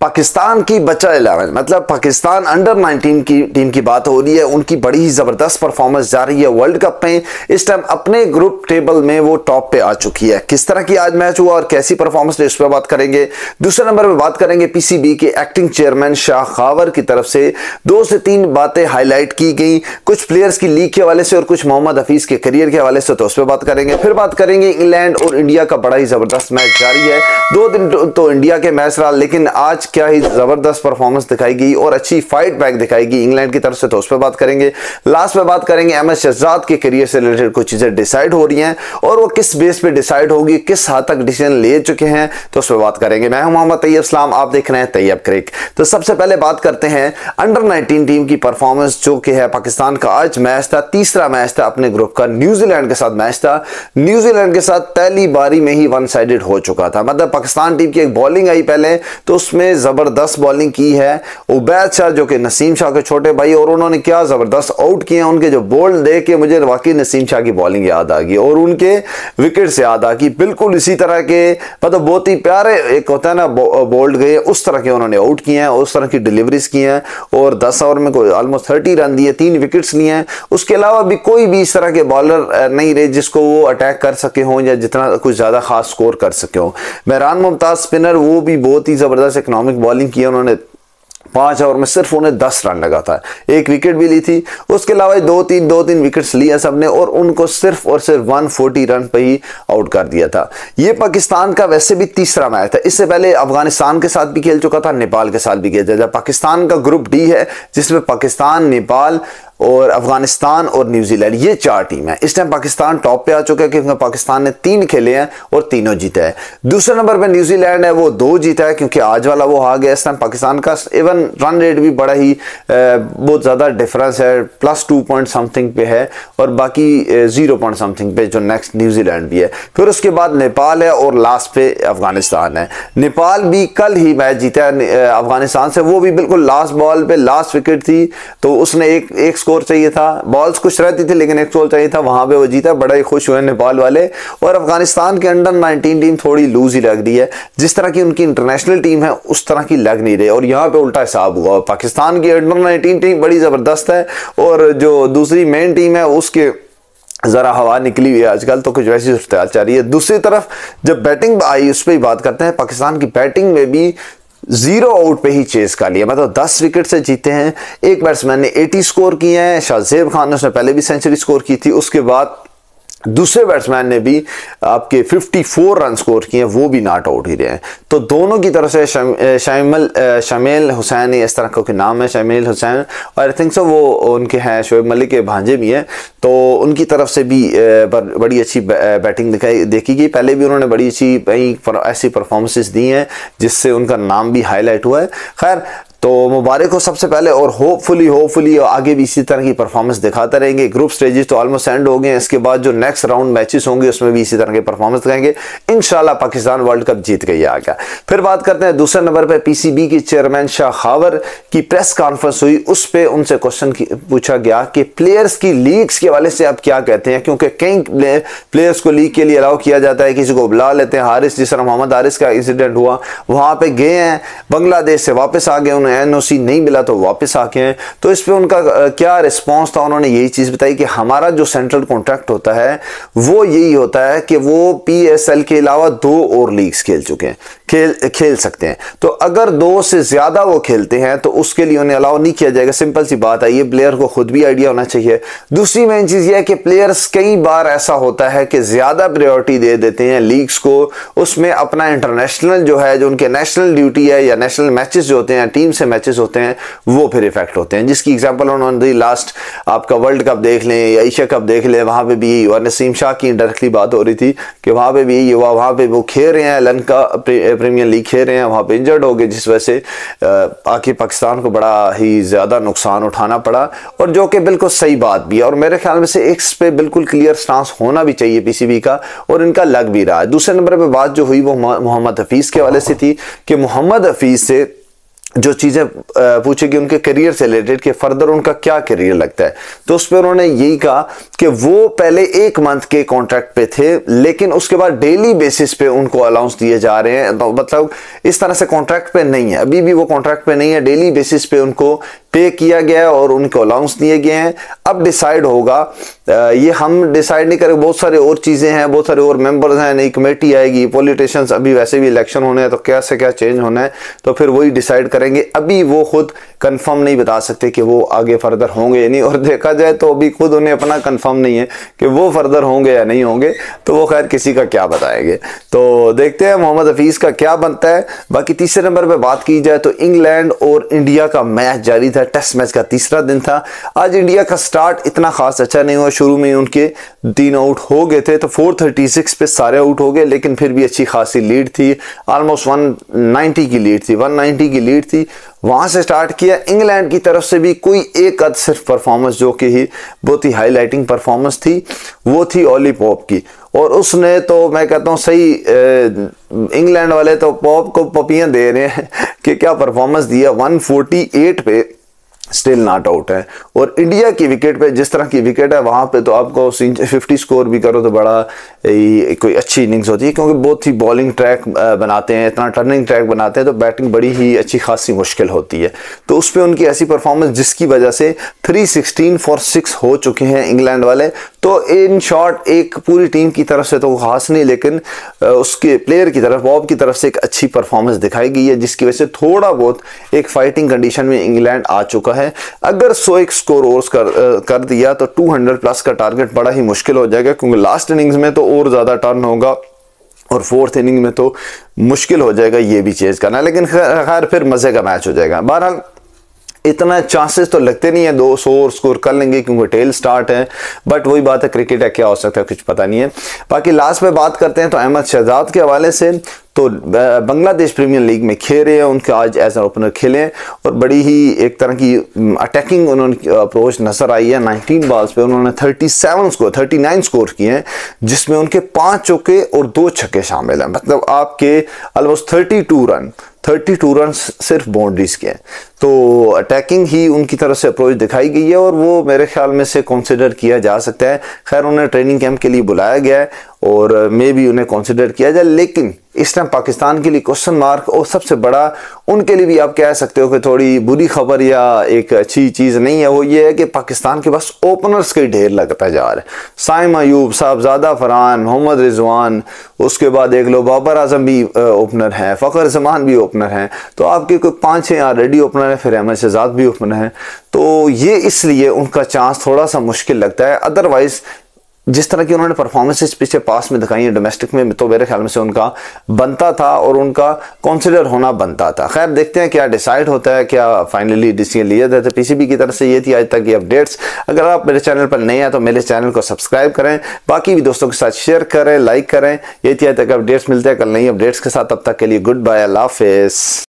पाकिस्तान की बचा इलेवन मतलब पाकिस्तान अंडर 19 की टीम की बात हो रही है उनकी बड़ी ही ज़बरदस्त परफॉर्मेंस जा रही है वर्ल्ड कप में इस टाइम अपने ग्रुप टेबल में वो टॉप पे आ चुकी है किस तरह की आज मैच हुआ और कैसी परफॉर्मेंस इस पर बात करेंगे दूसरे नंबर पर बात करेंगे पीसीबी के एक्टिंग चेयरमैन शाह खावर की तरफ से दो से तीन बातें हाईलाइट की गई कुछ प्लेयर्स की लीग के हवाले से और कुछ मोहम्मद हफीज़ के करियर के हवाले से तो उस पर बात करेंगे फिर बात करेंगे इंग्लैंड और इंडिया का बड़ा ही ज़बरदस्त मैच जारी है दो दिन तो इंडिया के मैच रहा लेकिन आज क्या ही ज़बरदस्त परफॉर्मेंस दिखाई गई और अच्छी फाइट बैक दिखाई गई इंग्लैंड की तरफ से तो उस पर बात करेंगे लास्ट में बात करेंगे एम एस शहजाद के करियर से रिलेटेड कुछ चीज़ें डिसाइड हो रही हैं और वो किस बेस पे डिसाइड होगी किस हद तक डिसीजन ले चुके हैं तो उस पर बात करेंगे मैं हूं मोहम्मद तैयब इस्लाम आप देख रहे हैं तैयब क्रिक तो सबसे पहले बात करते हैं अंडर नाइनटीन टीम की परफॉर्मेंस जो कि है पाकिस्तान का आज मैच था तीसरा मैच था अपने ग्रुप का न्यूजीलैंड के साथ मैच था न्यूजीलैंड के साथ पहली बारी में ही वन साइडेड हो चुका था मतलब पाकिस्तान टीम की एक बॉलिंग आई पहले तो उसमें ज़बरदस्त बॉलिंग की है उबैद शाह जो कि नसीम शाह के छोटे भाई और उन्होंने क्या ज़बरदस्त आउट किए हैं उनके जो बोल देख के मुझे वाकई नसीम शाह की बॉलिंग याद आ गई और उनके विकेट से याद आ गई बिल्कुल इसी तरह के मतलब बहुत ही प्यारे एक होता है ना बोल्ड गए उस तरह के उन्होंने आउट किए हैं उस तरह की डिलीवरीज की हैं और दस ओवर में कोई ऑलमोस्ट थर्टी रन दिए तीन विकेट्स लिए हैं उसके अलावा भी कोई भी इस तरह के बॉलर नहीं रहे जिसको वो अटैक कर सके हों या जितना कुछ ज़्यादा खास स्कोर कर सके हों मेहरान मुमताज़ स्पिनर वो भी बहुत ही ज़बरदस्त इकनॉमिक डायनामिक बॉलिंग की उन्होंने पांच ओवर में सिर्फ उन्हें दस रन लगा था एक विकेट भी ली थी उसके अलावा दो तीन दो तीन विकेट्स लिए सबने और उनको सिर्फ और सिर्फ 140 रन पर ही आउट कर दिया था यह पाकिस्तान का वैसे भी तीसरा मैच था इससे पहले अफगानिस्तान के साथ भी खेल चुका था नेपाल के साथ भी खेल चुका था पाकिस्तान का ग्रुप डी है जिसमें पाकिस्तान नेपाल और अफगानिस्तान और न्यूजीलैंड ये चार टीम है इस टाइम पाकिस्तान टॉप पे आ चुका है क्योंकि पाकिस्तान ने तीन खेले हैं और तीनों जीता है दूसरे नंबर पे न्यूजीलैंड है वो दो जीता है क्योंकि आज वाला वो आ गया इस टाइम पाकिस्तान का इवन रन रेट भी बड़ा ही बहुत ज़्यादा डिफरेंस है प्लस टू पॉइंट समथिंग पे है और बाकी ज़ीरो पॉइंट समथिंग पे जो नेक्स्ट न्यूजीलैंड भी है फिर उसके बाद नेपाल है और लास्ट पे अफगानिस्तान है नेपाल भी कल ही मैच जीता है अफगानिस्तान से वो भी बिल्कुल लास्ट बॉल पे लास्ट विकेट थी तो उसने एक एक स्कोर चाहिए था बॉल्स कुछ रहती थी लेकिन एक गोल चाहिए था वहां पे वो जीता बड़ा ही खुश हुए नेपाल वाले और अफगानिस्तान के अंडर 19 टीम थोड़ी लूज ही लग रही है जिस तरह की उनकी इंटरनेशनल टीम है उस तरह की लग नहीं रही और यहाँ पे उल्टा हिसाब हुआ पाकिस्तान की अंडर नाइनटीन टीम बड़ी ज़बरदस्त है और जो दूसरी मेन टीम है उसके ज़रा हवा निकली हुई है आजकल तो कुछ वैसी सूरत चल रही है दूसरी तरफ जब बैटिंग आई उस पर ही बात करते हैं पाकिस्तान की बैटिंग में भी जीरो आउट पे ही चेस कर लिया मतलब दस विकेट से जीते हैं एक बैट्समैन ने 80 स्कोर किए हैं शाहजेब खान ने उसने पहले भी सेंचुरी स्कोर की थी उसके बाद दूसरे बैट्समैन ने भी आपके 54 रन स्कोर किए हैं वो भी नॉट आउट ही रहे हैं तो दोनों की तरफ से शामिल शामिल हुसैन इस तरह का नाम है शामिल हुसैन और आई थिंक सो वो उनके हैं शोएब मलिक के भांजे भी हैं तो उनकी तरफ से भी बड़ी अच्छी बैटिंग दिखाई देखी गई पहले भी उन्होंने बड़ी अच्छी ऐसी परफॉर्मेंसेज दी हैं जिससे उनका नाम भी हाईलाइट हुआ है खैर तो मुबारक हो सबसे पहले और होपफुली होपफुली आगे भी इसी तरह की परफॉर्मेंस दिखाते रहेंगे ग्रुप स्टेजेस तो ऑलमोस्ट एंड हो गए हैं इसके बाद जो नेक्स्ट राउंड मैचेस होंगे उसमें भी इसी तरह के परफॉर्मेंस दिखाएंगे इन पाकिस्तान वर्ल्ड कप जीत गई आ गया फिर बात करते हैं दूसरे नंबर पर पीसीबी की चेयरमैन शाह खावर की प्रेस कॉन्फ्रेंस हुई उस पर उनसे क्वेश्चन पूछा गया कि प्लेयर्स की लीग्स के हवाले से आप क्या कहते हैं क्योंकि कई प्लेयर्स को लीग के लिए अलाउ किया जाता है किसी को बुला लेते हैं हारिस जिस तरह मोहम्मद हारिस का इंसिडेंट हुआ वहां पर गए हैं बांग्लादेश से वापस आ गए उन्हें उन्हें एनओसी नहीं मिला तो वापस आके हैं तो इस पर उनका क्या रिस्पॉन्स था उन्होंने यही चीज़ बताई कि हमारा जो सेंट्रल कॉन्ट्रैक्ट होता है वो यही होता है कि वो पी के अलावा दो और लीग्स खेल चुके हैं खेल खेल सकते हैं तो अगर दो से ज़्यादा वो खेलते हैं तो उसके लिए उन्हें अलाउ नहीं किया जाएगा सिंपल सी बात है ये प्लेयर को खुद भी आइडिया होना चाहिए दूसरी मेन चीज़ यह है कि प्लेयर्स कई बार ऐसा होता है कि ज़्यादा प्रायोरिटी दे देते हैं लीग्स को उसमें अपना इंटरनेशनल जो है जो उनके नेशनल ड्यूटी है या नेशनल मैचेस जो होते हैं टीम से मैचेस होते हैं वो फिर इफेक्ट होते हैं जिसकी एग्जाम्पल उन्होंने दी लास्ट आपका वर्ल्ड कप देख लें या एशिया कप देख लें वहाँ पर भी यही हुआ नसीम शाह की डायरेक्टली बात हो रही थी कि वहाँ पर भी यही हुआ वहाँ पर वो खेल रहे हैं लंका प्रीमियर लीग खेल रहे हैं वहाँ पर इंजर्ड हो गए जिस वजह से आखिर पाकिस्तान को बड़ा ही ज़्यादा नुकसान उठाना पड़ा और जो कि बिल्कुल सही बात भी है और मेरे ख्याल में से एक पे बिल्कुल क्लियर स्टांस होना भी चाहिए पी का और इनका लग भी रहा है दूसरे नंबर पर बात जो हुई वो मोहम्मद हफीज़ के हवाले से थी कि मोहम्मद हफीज़ से जो चीज़ें पूछेगी उनके करियर से रिलेटेड कि फर्दर उनका क्या करियर लगता है तो उस पर उन्होंने यही कहा कि वो पहले एक मंथ के कॉन्ट्रैक्ट पे थे लेकिन उसके बाद डेली बेसिस पे उनको अलाउंस दिए जा रहे हैं तो मतलब इस तरह से कॉन्ट्रैक्ट पे नहीं है अभी भी वो कॉन्ट्रैक्ट पे नहीं है डेली बेसिस पे उनको पे किया गया है और उनको अलाउंस दिए गए हैं अब डिसाइड होगा ये हम डिसाइड नहीं करेंगे बहुत सारे और चीज़ें हैं बहुत सारे और मेंबर्स हैं नई कमेटी आएगी पॉलिटिशियंस अभी वैसे भी इलेक्शन होने हैं तो क्या से क्या चेंज होना है तो फिर वही डिसाइड करेंगे अभी वो खुद कंफर्म नहीं बता सकते कि वो आगे फर्दर होंगे या नहीं और देखा जाए तो अभी खुद उन्हें अपना कन्फर्म नहीं है कि वो फर्दर होंगे या नहीं होंगे तो वो खैर किसी का क्या बताएंगे तो देखते हैं मोहम्मद हफीज़ का क्या बनता है बाकी तीसरे नंबर पर बात की जाए तो इंग्लैंड और इंडिया का मैच जारी था था टेस्ट मैच का तीसरा दिन था आज इंडिया का स्टार्ट इतना खास अच्छा नहीं हुआ शुरू में उनके तीन आउट हो गए थे तो 436 पे सारे आउट हो गए लेकिन फिर भी अच्छी खासी लीड थी ऑलमोस्ट 190 की लीड थी 190 की लीड थी वहां से स्टार्ट किया इंग्लैंड की तरफ से भी कोई एक अद सिर्फ परफॉर्मेंस जो कि ही बहुत ही हाईलाइटिंग परफॉर्मेंस थी वो थी ओली पॉप की और उसने तो मैं कहता हूँ सही इंग्लैंड वाले तो पॉप को पपियाँ दे रहे हैं कि क्या परफॉर्मेंस दिया 148 पे स्टिल नॉट आउट है और इंडिया की विकेट पे जिस तरह की विकेट है वहाँ पे तो आपको फिफ्टी स्कोर भी करो तो बड़ा कोई अच्छी इनिंग्स होती है क्योंकि बहुत ही बॉलिंग ट्रैक बनाते हैं इतना टर्निंग ट्रैक बनाते हैं तो बैटिंग बड़ी ही अच्छी खासी मुश्किल होती है तो उस पर उनकी ऐसी परफॉर्मेंस जिसकी वजह से थ्री सिक्सटीन फॉर सिक्स हो चुके हैं इंग्लैंड वाले तो इन शॉर्ट एक पूरी टीम की तरफ से तो खास नहीं लेकिन उसके प्लेयर की तरफ बॉब की तरफ से एक अच्छी परफॉर्मेंस दिखाई गई है जिसकी वजह से थोड़ा बहुत एक फाइटिंग कंडीशन में इंग्लैंड आ चुका है अगर सो एक स्कोर ओवर कर कर दिया तो 200 प्लस का टारगेट बड़ा ही मुश्किल हो जाएगा क्योंकि लास्ट इनिंग्स में तो और ज़्यादा टर्न होगा और फोर्थ इनिंग में तो मुश्किल हो जाएगा ये भी चेज करना लेकिन खैर फिर मज़े का मैच हो जाएगा बहरहाल इतना चांसेस तो लगते नहीं है दो सौ स्कोर कर लेंगे क्योंकि टेल स्टार्ट है बट वही बात है क्रिकेट है क्या हो सकता है कुछ पता नहीं है बाकी लास्ट में बात करते हैं तो अहमद शहजाद के हवाले से तो बांग्लादेश प्रीमियर लीग में खेल रहे हैं उनके आज एज ए ओपनर खेले और बड़ी ही एक तरह की अटैकिंग उन्होंने अप्रोच नज़र आई है 19 बॉल्स पे उन्होंने 37 सेवन स्कोर थर्टी स्कोर किए हैं जिसमें उनके पांच चौके और दो छक्के शामिल हैं मतलब आपके almost 32 run thirty two run सिर्फ बाउंड्रीज के हैं तो अटैकिंग ही उनकी तरफ से अप्रोच दिखाई गई है और वो मेरे ख्याल में से कंसिडर किया जा सकता है खैर उन्हें ट्रेनिंग कैंप के लिए बुलाया गया है और मे uh, भी उन्हें कंसिडर किया जाए लेकिन इस टाइम पाकिस्तान के लिए क्वेश्चन मार्क और सबसे बड़ा उनके लिए भी आप कह सकते हो कि थोड़ी बुरी खबर या एक अच्छी चीज़ नहीं है वो ये है कि पाकिस्तान के पास ओपनर्स के ढेर लगता जा रहा है साइम अयूब साहबजादा फरहान मोहम्मद रिजवान उसके बाद देख लो बाबर आजम भी ओपनर हैं फ़खर जमान भी ओपनर हैं तो आपके कोई पाँच छः ऑलरेडी ओपनर हैं फिर अहमद शहजाद भी ओपनर हैं तो ये इसलिए उनका चांस थोड़ा सा मुश्किल लगता है अदरवाइज़ जिस तरह की उन्होंने परफॉर्मेंसेज पीछे पास में दिखाई है डोमेस्टिक में तो मेरे ख्याल में से उनका बनता था और उनका कॉन्सिडर होना बनता था खैर देखते हैं क्या डिसाइड होता है क्या फाइनली डिसीजन लिया जाता है पीसीबी की तरफ से ये थी आज तक की अपडेट्स अगर आप मेरे चैनल पर नए हैं तो मेरे चैनल को सब्सक्राइब करें बाकी भी दोस्तों के साथ शेयर करें लाइक करें ये थी आज तक अपडेट्स मिलते हैं कल नई अपडेट्स के साथ अब तक के लिए गुड बाय अल्लाह हाफिज़